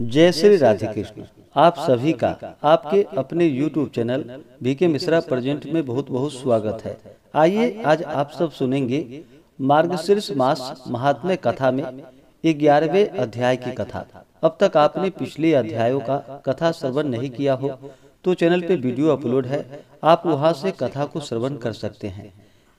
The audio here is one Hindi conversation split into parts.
जय श्री राधे कृष्ण आप सभी का आपके अपने YouTube channel B K Mishra present में बहुत बहुत स्वागत है आइए आज आप सब सुनेंगे मार्गशीर्ष मास महात्म्य कथा में ग्यारहवे अध्याय की कथा अब तक आपने पिछले अध्यायों का कथा श्रवण नहीं किया हो तो, तो चैनल पे वीडियो अपलोड है आप वहाँ से कथा को श्रवण कर सकते हैं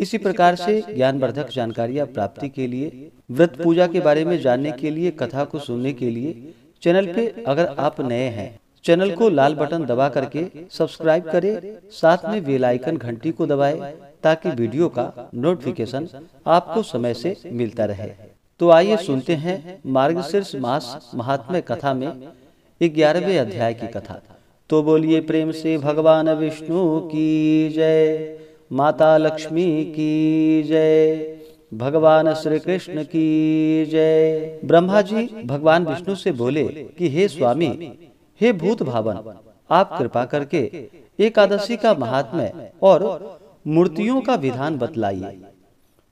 इसी प्रकार से ज्ञानवर्धक जानकारियाँ प्राप्ति के लिए व्रत पूजा के बारे में जानने के लिए कथा को सुनने के लिए चैनल पे अगर आप नए हैं चैनल को लाल बटन दबा करके सब्सक्राइब करें साथ में बेल आइकन घंटी को दबाएं ताकि वीडियो का नोटिफिकेशन आपको समय से मिलता रहे तो, तो आइए सुनते हैं मार्गशीर्ष मास महात्म कथा में ग्यारहवे अध्याय की कथा तो, तो बोलिए प्रेम से भगवान विष्णु की जय माता लक्ष्मी की जय भगवान श्री कृष्ण की जय ब्रह्मा जी भगवान विष्णु से बोले कि हे स्वामी हे भूत भावन आप कृपा करके एकादशी का महात्म्य और मूर्तियों का विधान बतलाइए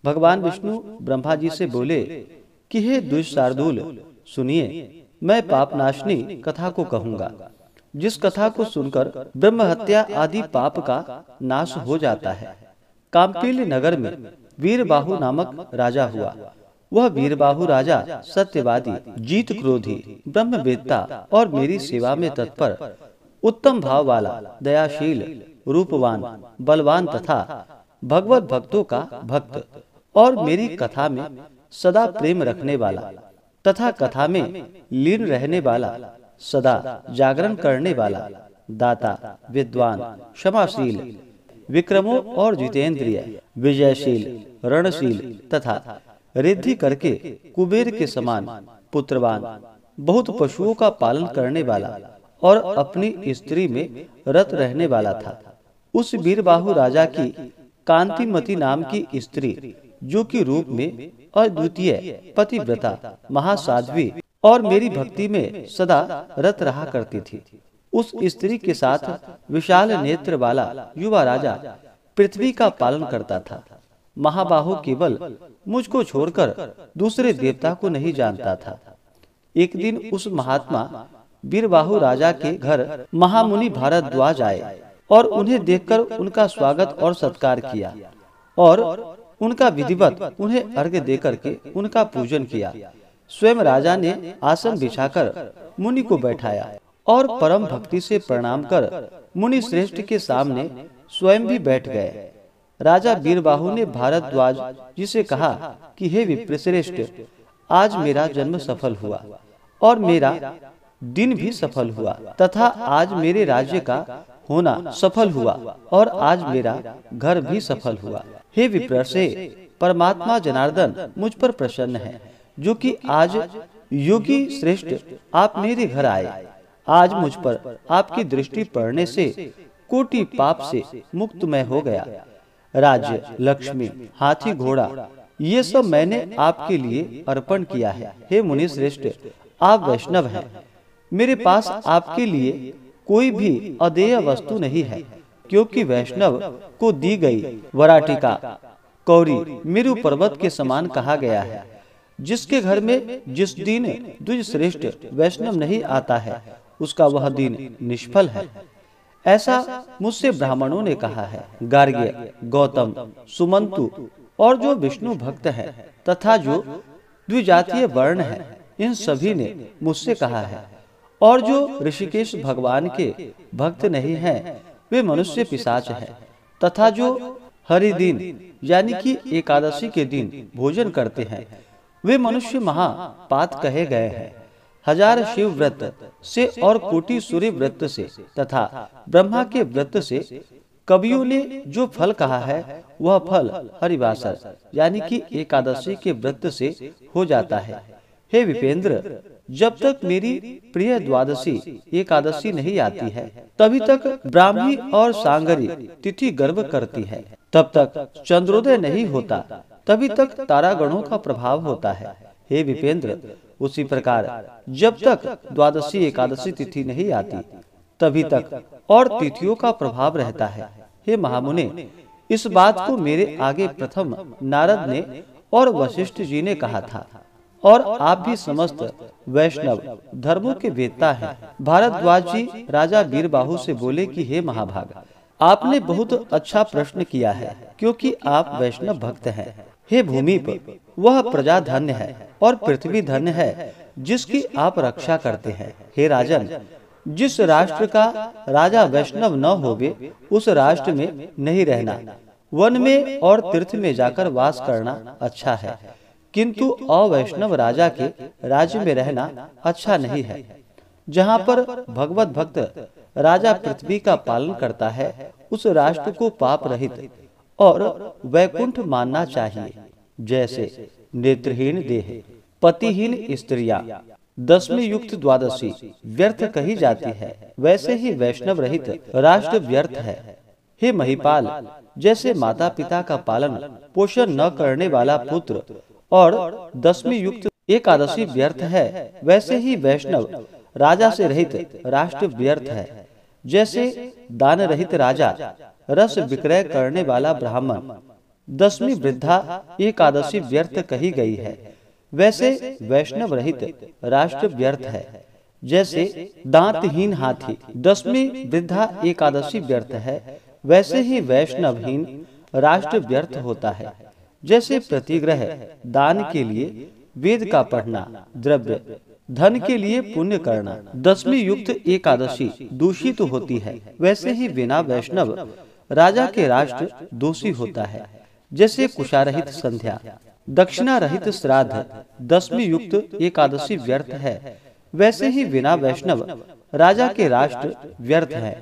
भगवान विष्णु ब्रह्मा जी से बोले कि हे दुष्शार्दूल सुनिए मैं पापनाशनी कथा को कहूंगा जिस कथा को सुनकर ब्रह्म हत्या आदि पाप का नाश हो जाता है कामपील नगर में वीरबाहु नामक राजा हुआ वह वीरबाहु राजा सत्यवादी जीत क्रोधी ब्रह्म वेदता और मेरी सेवा में तत्पर उत्तम भाव वाला दयाशील रूपवान बलवान तथा भगवत भक्तों का भक्त और मेरी कथा में सदा प्रेम रखने वाला तथा कथा में लीन रहने वाला सदा जागरण करने वाला दाता विद्वान क्षमाशील विक्रमो और जितेंद्रिय विजयशील रणशील तथा रिद्धि करके कुबेर के समान पुत्रवान बहुत पशुओं का पालन करने वाला और अपनी स्त्री में रत रहने वाला था उस वीरबाहु राजा की कांतिमती नाम की स्त्री जो कि रूप में अद्वितीय पतिव्रता महासाध्वी और मेरी भक्ति में सदा रत रहा करती थी उस स्त्री के साथ विशाल नेत्र वाला युवा राजा पृथ्वी का पालन करता था महाबाहु केवल मुझको छोड़कर दूसरे देवता को नहीं जानता था एक दिन उस महात्मा बीरबाहु राजा के घर महामुनि भारद्वाज आए और उन्हें देखकर उनका स्वागत और सत्कार किया और उनका विधिवत उन्हें अर्घ्य देकर के उनका पूजन किया स्वयं राजा ने आसन बिछाकर मुनि को बैठाया और परम भक्ति से प्रणाम कर मुनि श्रेष्ठ के सामने स्वयं भी बैठ गए राजा बीरबाहु ने भारद्वाज जी जिसे कहा कि हे विप्र श्रेष्ठ आज मेरा जन्म सफल हुआ और मेरा दिन भी सफल हुआ तथा आज मेरे राज्य का होना सफल हुआ और आज मेरा घर भी सफल हुआ हे विप्र से परमात्मा जनार्दन मुझ पर प्रसन्न है जो कि आज योगी श्रेष्ठ आप मेरे घर आए आज मुझ पर आपकी दृष्टि पड़ने से कोटि पाप से मुक्त मैं हो गया राज्य लक्ष्मी हाथी घोड़ा ये सब मैंने आपके लिए अर्पण किया है हे मुनि श्रेष्ठ आप वैष्णव हैं मेरे पास आपके लिए कोई भी अदेय वस्तु नहीं है क्योंकि वैष्णव को दी गई वराटिका कौरी मेरु पर्वत के समान कहा गया है जिसके घर में जिस दिन द्विज श्रेष्ठ वैष्णव नहीं आता है उसका वह दिन निष्फल है ऐसा मुझसे ब्राह्मणों ने कहा है गार्ग्य गौतम सुमंतु और जो विष्णु भक्त है तथा जो द्विजातीय वर्ण है इन सभी ने मुझसे कहा है और जो ऋषिकेश भगवान के भक्त नहीं है वे मनुष्य पिशाच है तथा जो हरिदिन यानी कि एकादशी के दिन भोजन करते हैं वे मनुष्य महापात कहे गए हैं हजार शिव व्रत से और कोटि सूर्य व्रत से तथा ब्रह्मा के व्रत से कवियों ने जो फल कहा है वह फल हरिवासर यानी कि एकादशी के व्रत से हो जाता है हे विपेंद्र जब तक मेरी प्रिय द्वादशी एकादशी नहीं आती है तभी तक ब्राह्मी और सांगरी तिथि गर्व करती है तब तक चंद्रोदय नहीं होता तभी तक तारागणों का प्रभाव होता है हे विपेंद्र उसी प्रकार जब तक द्वादशी एकादशी तिथि नहीं आती तभी तक और तिथियों का प्रभाव रहता है हे महामुने इस बात को मेरे आगे प्रथम नारद ने और वशिष्ठ जी ने कहा था और आप भी समस्त वैष्णव धर्मों के वेता है भारद्वाज जी राजा बाहू से बोले कि हे महाभाग आपने बहुत अच्छा प्रश्न किया है क्योंकि आप वैष्णव भक्त हैं हे भूमि पर वह प्रजा धन्य है और पृथ्वी धन्य है जिसकी आप रक्षा करते हैं हे राजन जिस राष्ट्र का राजा वैष्णव न होवे उस राष्ट्र में नहीं रहना वन में और तीर्थ में जाकर वास करना अच्छा है किंतु अवैष्णव राजा के राज्य में रहना अच्छा नहीं है जहाँ पर भगवत भक्त राजा पृथ्वी का पालन करता है उस राष्ट्र को पाप रहित और वैकुंठ मानना चाहिए जैसे नेत्रहीन देह पतिहीन स्त्रियां दसवीं युक्त द्वादशी व्यर्थ कही जाती है वैसे ही वैष्णव रहित राष्ट्र व्यर्थ है हे महिपाल जैसे माता पिता का पालन पोषण न करने वाला पुत्र और दसवीं युक्त एकादशी व्यर्थ है वैसे ही वैष्णव राजा से रहित राष्ट्र व्यर्थ है जैसे दान रहित राजा रस विक्रय करने वाला ब्राह्मण दसवीं वृद्धा एकादशी व्यर्थ कही गई है वैसे वैष्णव रहित राष्ट्र व्यर्थ है जैसे दांतहीन हाथी दसवीं वृद्धा एकादशी व्यर्थ है वैसे ही वैष्णवहीन राष्ट्र व्यर्थ होता है जैसे प्रतिग्रह दान के लिए वेद का पढ़ना द्रव्य धन के लिए पुण्य करना दसवीं युक्त एकादशी दूषित तो होती है वैसे ही बिना वैष्णव राजा के राष्ट्र दोषी होता है जैसे कुशारहित संध्या दक्षिणा रहित श्राद्ध दसवीं युक्त एकादशी व्यर्थ है वैसे ही बिना वैष्णव राजा के राष्ट्र व्यर्थ है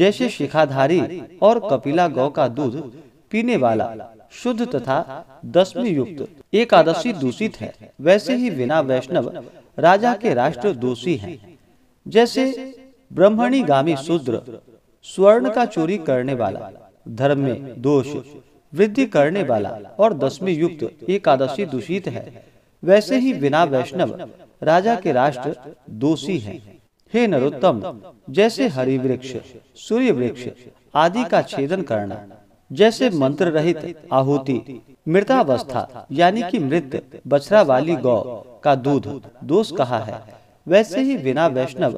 जैसे शिखाधारी और कपिला गौ का दूध पीने वाला शुद्ध तथा दसवीं युक्त एकादशी दूषित है वैसे ही बिना वैष्णव राजा के राष्ट्र दोषी है जैसे ब्रह्मणी गामी शूद्र स्वर्ण का चोरी करने वाला धर्म में दोष वृद्धि करने वाला और दसवीं युक्त एकादशी दूषित है वैसे ही बिना वैष्णव राजा के राष्ट्र दोषी है हे नरोत्तम जैसे हरि वृक्ष सूर्य वृक्ष आदि का छेदन करना जैसे मंत्र रहित आहुति मृतावस्था यानी कि मृत बछरा वाली गौ का दूध दोष कहा है वैसे ही बिना वैष्णव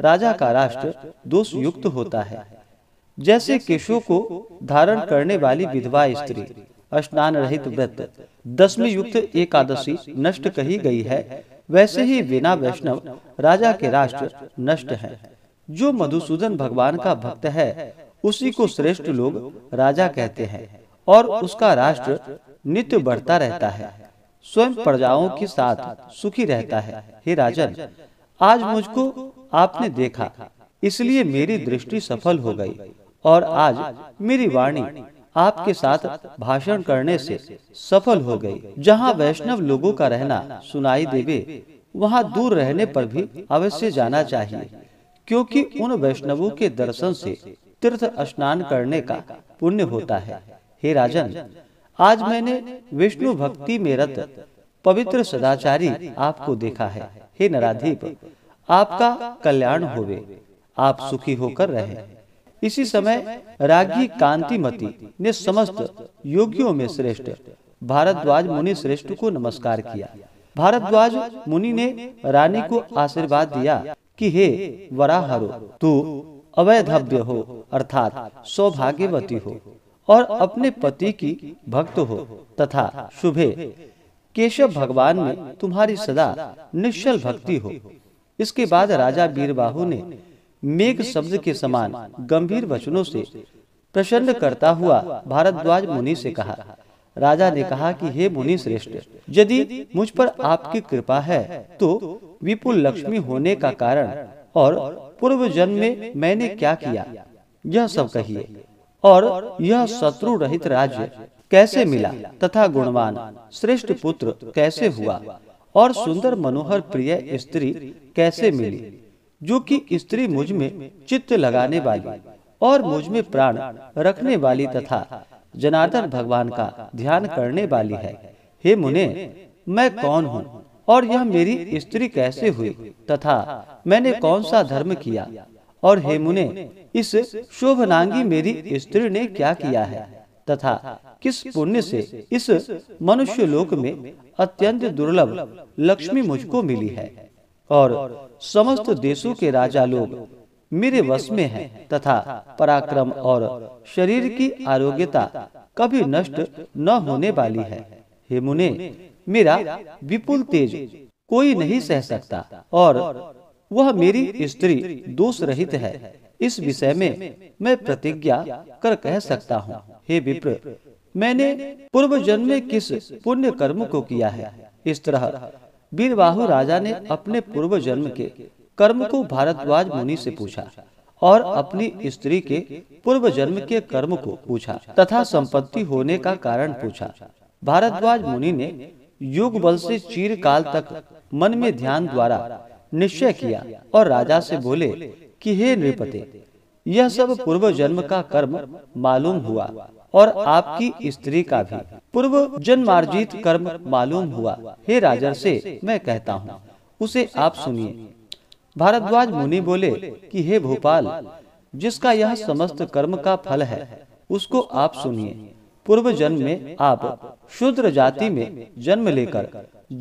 राजा का राष्ट्र दोष युक्त होता है जैसे केशों को धारण करने वाली विधवा स्त्री स्नान रहित व्रत दसवीं युक्त एकादशी नष्ट कही गई है वैसे ही बिना वैष्णव राजा के राष्ट्र नष्ट है जो मधुसूदन भगवान का भक्त है उसी को श्रेष्ठ लोग राजा कहते हैं और उसका राष्ट्र नित्य बढ़ता रहता है स्वयं प्रजाओं के साथ सुखी रहता है हे राजन आज मुझको आपने देखा इसलिए मेरी दृष्टि सफल हो गई और आज मेरी वाणी आपके साथ भाषण करने से सफल हो गई जहाँ वैष्णव लोगों का रहना सुनाई देवे वहाँ दूर रहने पर भी अवश्य जाना चाहिए क्योंकि उन वैष्णवों के दर्शन से तीर्थ स्नान करने का पुण्य होता है हे राजन आज मैंने विष्णु भक्ति में रत पवित्र सदाचारी आपको देखा है हे नराधीप आपका कल्याण होवे आप सुखी होकर रहे इसी समय रागी कांतिमती ने समस्त योगियों में श्रेष्ठ भारद्वाज मुनि श्रेष्ठ को नमस्कार किया भारद्वाज मुनि ने रानी को आशीर्वाद दिया कि हे वराहरो तू अवैधव्य हो अर्थात सौभाग्यवती हो और अपने पति की भक्त हो तथा शुभे केशव भगवान में तुम्हारी सदा निश्चल भक्ति हो इसके बाद राजा बीरबाहु ने मेघ शब्द के समान गंभीर वचनों से प्रसन्न करता हुआ भारद्वाज मुनि से कहा राजा ने कहा कि हे मुनि श्रेष्ठ यदि मुझ पर आपकी कृपा है तो विपुल लक्ष्मी होने का कारण और पूर्व जन्म में मैंने क्या किया यह सब कहिए और यह शत्रु रहित राज्य कैसे मिला तथा गुणवान श्रेष्ठ पुत्र कैसे हुआ और सुंदर मनोहर प्रिय स्त्री कैसे मिली जो कि स्त्री मुझ में चित्त लगाने वाली और मुझ में प्राण रखने वाली तथा जनार्दन भगवान का ध्यान करने वाली है हे मुने मैं कौन हूँ और यह मेरी स्त्री कैसे हुई तथा मैंने कौन सा धर्म किया और हे मुने इस शोभनांगी मेरी स्त्री ने क्या किया है तथा किस पुण्य से इस मनुष्य लोक में अत्यंत दुर्लभ लक्ष्मी मुझको मिली है और समस्त देशों के राजा लोग मेरे वश में है तथा पराक्रम और शरीर की आरोग्यता कभी नष्ट न होने वाली है हे मुने मेरा विपुल तेज कोई नहीं सह सकता और वह मेरी स्त्री दोष रहित है इस विषय में मैं प्रतिज्ञा कर कह सकता हूँ हे विप्र मैंने पूर्व जन्म में किस पुण्य कर्म को किया है इस तरह वीरवाहु राजा ने अपने पूर्व जन्म के कर्म को भारद्वाज मुनि से पूछा और अपनी स्त्री के पूर्व जन्म के कर्म को पूछा तथा संपत्ति होने का कारण पूछा भारद्वाज मुनि ने युग बल से चीर काल तक मन में ध्यान द्वारा निश्चय किया और राजा से बोले कि हे नृपते यह सब पूर्व जन्म का कर्म मालूम हुआ और आपकी स्त्री का भी पूर्व जन्मार्जित कर्म मालूम हुआ हे राजर से मैं कहता हूँ उसे आप सुनिए भारद्वाज मुनि बोले कि हे भोपाल जिसका यह समस्त कर्म का फल है उसको आप सुनिए पूर्व जन्म में आप शूद्र जाति में जन्म लेकर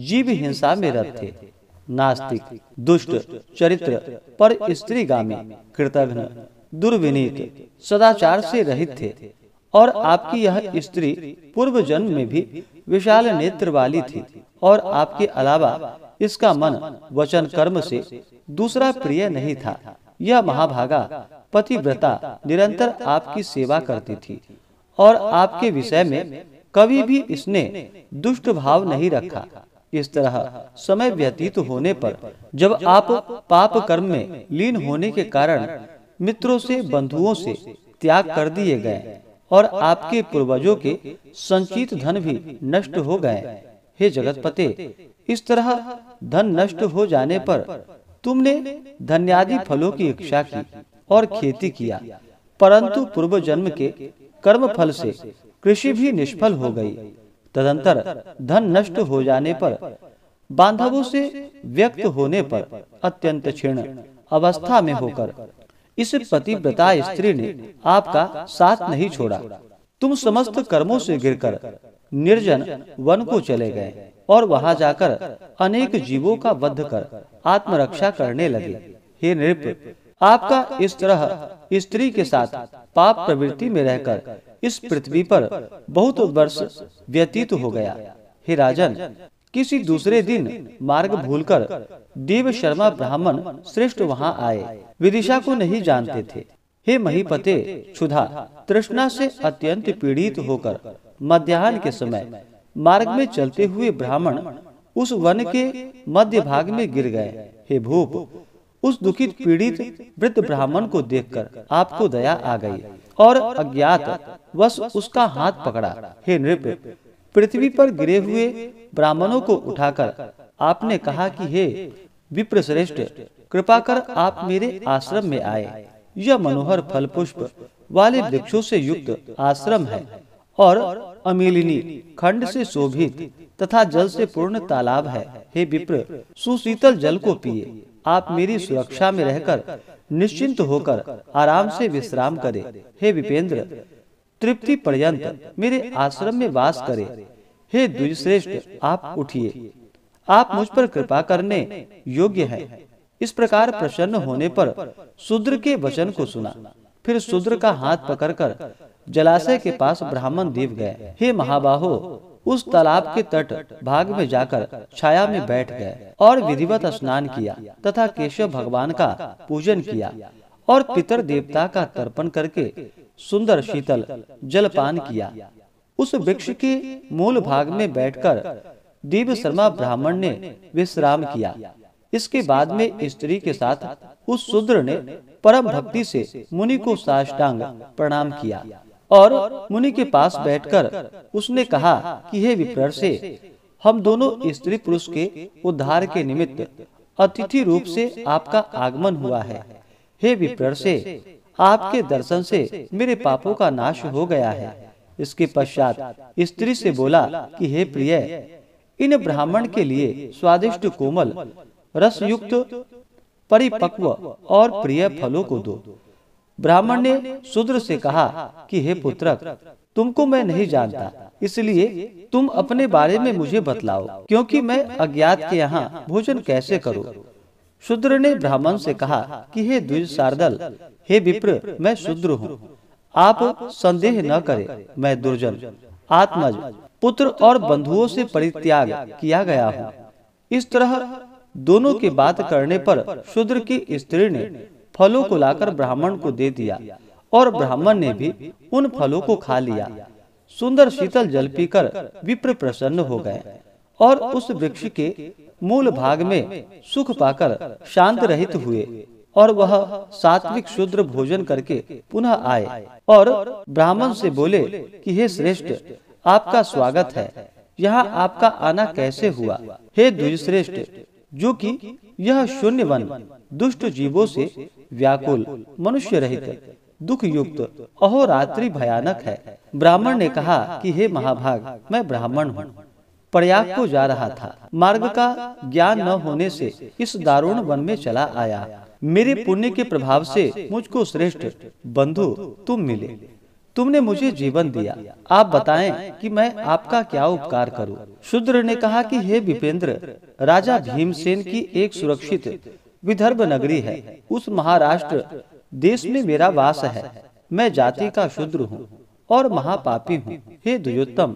जीव हिंसा में रहते थे नास्तिक दुष्ट चरित्र पर स्त्री गामी कृतघ्न दुर्विनीत सदाचार से रहित थे और आपकी यह स्त्री पूर्व जन्म में भी विशाल नेत्र वाली थी और आपके अलावा इसका मन वचन कर्म से दूसरा प्रिय नहीं था यह महाभागा पतिव्रता निरंतर आपकी सेवा करती थी और आपके विषय में कभी भी इसने दुष्ट भाव नहीं रखा इस तरह समय व्यतीत होने पर जब आप पाप कर्म में लीन होने के कारण मित्रों से बंधुओं से त्याग कर दिए गए और आपके पूर्वजों के संचित धन भी नष्ट हो गए हे जगतपते इस तरह धन नष्ट हो जाने पर तुमने धन्यादि फलों की इच्छा की और खेती किया परंतु पूर्व जन्म के कर्म फल से कृषि भी निष्फल हो गई तदंतर धन नष्ट हो जाने पर बांधवों से व्यक्त होने पर अत्यंत क्षीण अवस्था में होकर इस पतिव्रता स्त्री ने आपका साथ नहीं छोड़ा तुम समस्त कर्मों से गिरकर निर्जन वन को चले गए और वहां जाकर अनेक जीवों का वध कर आत्मरक्षा करने लगे हे नृप आपका इस तरह स्त्री के साथ पाप प्रवृत्ति में रहकर इस पृथ्वी पर बहुत वर्ष व्यतीत हो गया हे राजन किसी दूसरे दिन मार्ग भूलकर देव शर्मा ब्राह्मण श्रेष्ठ वहाँ आए विदिशा को नहीं जानते थे हे महीपते सुधा तृष्णा से अत्यंत पीड़ित होकर मध्यान्ह के समय मार्ग में चलते हुए ब्राह्मण उस वन के मध्य भाग में गिर गए हे भूप उस दुखित पीड़ित वृद्ध ब्राह्मण को देखकर आपको दया आ गई और अज्ञात बस उसका हाथ पकड़ा हे नृप पृथ्वी पर गिरे हुए ब्राह्मणों को उठाकर आपने कहा कि हे विप्र श्रेष्ठ कृपा कर आप मेरे आश्रम में आए यह मनोहर फल पुष्प वाले वृक्षों से युक्त आश्रम है और अमीलिनी खंड से शोभित तथा जल से पूर्ण तालाब है हे विप्र सुशीतल जल को पिए आप मेरी सुरक्षा में रहकर निश्चिंत होकर आराम से विश्राम करें हे विपेंद्र तृप्ति पर्यंत मेरे आश्रम में वास करे हे द्विजश्रेष्ठ आप उठिए आप मुझ पर कृपा करने योग्य हैं इस प्रकार प्रसन्न होने पर शूद्र के वचन को सुना फिर शूद्र का हाथ पकड़कर जलाशय के पास ब्राह्मण देव गए हे महाबाहो उस तालाब के तट भाग में जाकर छाया में बैठ गए और विधिवत स्नान किया तथा केशव भगवान का पूजन किया और पितर देवता का तर्पण करके सुंदर शीतल जलपान किया उस वृक्ष के मूल भाग में बैठकर देव शर्मा ब्राह्मण ने विश्राम किया इसके बाद में स्त्री के साथ उस शूद्र ने परम भक्ति से मुनि को साष्टांग प्रणाम किया और मुनि के पास बैठकर उसने कहा कि हे विप्रर से हम दोनों स्त्री पुरुष के उद्धार के निमित्त अतिथि रूप से आपका आगमन हुआ है हे विप्रर से आपके दर्शन से मेरे पापों का नाश हो गया है इसके पश्चात स्त्री से बोला कि हे प्रिय इन ब्राह्मण के लिए स्वादिष्ट कोमल रस युक्त परिपक्व और प्रिय फलों को दो ब्राह्मण ने शूद्र से कहा कि हे पुत्र तुमको मैं नहीं जानता इसलिए तुम अपने बारे में मुझे बतलाओ क्योंकि मैं अज्ञात के यहाँ भोजन कैसे करूँ शूद्र ने ब्राह्मण से कहा कि हे द्विज सारदल हे विप्र मैं शूद्र हूँ आप संदेह न करें मैं दुर्जन आत्मज पुत्र और बंधुओं से परित्याग किया गया हूँ इस तरह दोनों की बात करने पर शूद्र की स्त्री ने फलों को लाकर ब्राह्मण को दे दिया और ब्राह्मण ने भी उन फलों को खा लिया सुंदर शीतल जल पीकर विप्र प्रसन्न हो गए और उस वृक्ष के मूल भाग में सुख पाकर शांत रहित हुए और वह सात्विक शुद्र भोजन करके पुनः आए और ब्राह्मण से बोले कि हे श्रेष्ठ आपका स्वागत है यहाँ आपका आना कैसे हुआ हे द्विश्रेष्ठ जो कि यह शून्य वन दुष्ट जीवों से व्याकुल मनुष्य रहित दुख युक्त अहोरात्रि भयानक है ब्राह्मण ने कहा कि हे महाभाग मैं ब्राह्मण हूँ प्रयाग को जा रहा था मार्ग का ज्ञान न होने से इस दारुण वन में चला आया मेरे पुण्य के प्रभाव से मुझको श्रेष्ठ बंधु तुम मिले तुमने मुझे जीवन दिया आप बताएं कि मैं आपका क्या उपकार करूं? शुद्र ने कहा कि हे विपेंद्र राजा भीमसेन की एक सुरक्षित विदर्भ नगरी है उस महाराष्ट्र देश में मेरा वास है मैं जाति का शुद्र हूँ और महापापी हूँ हे दुयोत्तम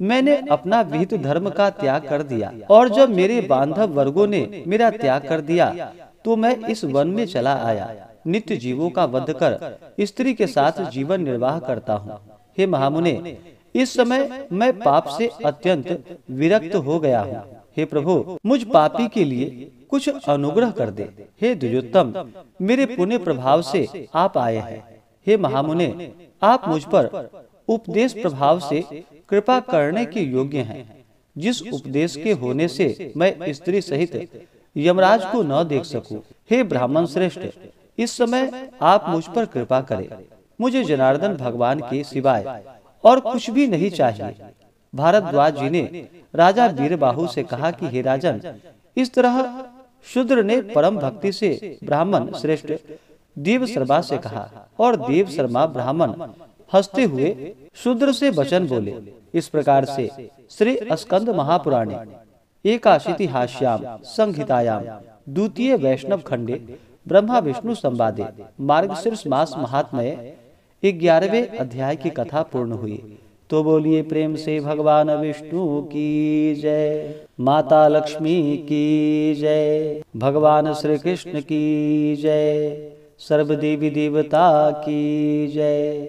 मैंने अपना विहित धर्म का त्याग कर दिया और जब मेरे बांधव वर्गों ने मेरा त्याग कर दिया तो, तो मैं इस वन में चला आया नित्य जीवों का वध कर स्त्री के साथ जीवन निर्वाह करता हूँ हे महामुने इस समय मैं पाप से अत्यंत विरक्त हो गया हूँ हे प्रभु मुझ पापी के लिए कुछ अनुग्रह कर दे हे द्विजोत्तम मेरे पुण्य प्रभाव से आप आए हैं हे महामुने आप मुझ पर उपदेश प्रभाव से कृपा करने के योग्य हैं जिस उपदेश के होने से मैं स्त्री सहित यमराज को न देख सकूं। हे ब्राह्मण श्रेष्ठ इस समय आप मुझ पर कृपा करें मुझे जनार्दन भगवान के सिवाय और कुछ भी नहीं चाहिए भारद्वाज जी ने राजा वीरबाहु से कहा कि हे राजन इस तरह शुद्र ने परम भक्ति से ब्राह्मण श्रेष्ठ देव शर्मा से कहा और देव शर्मा ब्राह्मण हंसते हुए शूद्र से वचन बोले इस प्रकार से श्री स्कंद महापुराणे एकाशीति हाश्याम संहितायाम द्वितीय वैष्णव खंडे ब्रह्मा विष्णु संवादे मार्ग शीर्ष मास महात्मय ग्यारहवे अध्याय की कथा पूर्ण हुई तो बोलिए प्रेम से भगवान विष्णु की जय माता लक्ष्मी की जय भगवान श्री कृष्ण की जय सर्व देवी देवता की जय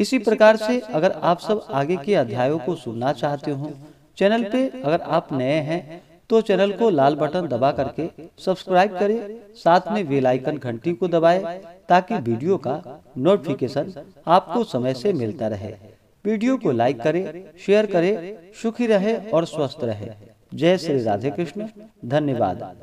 इसी प्रकार से अगर आप सब आगे के अध्यायों को सुनना चाहते हो चैनल पे अगर आप नए हैं तो, तो चैनल को लाल बटन दबा करके सब्सक्राइब करें साथ में बेल आइकन घंटी को दबाएं ताकि वीडियो का नोटिफिकेशन आपको समय से मिलता रहे वीडियो को लाइक करें शेयर करें सुखी रहे और स्वस्थ रहे जय श्री राधे कृष्ण धन्यवाद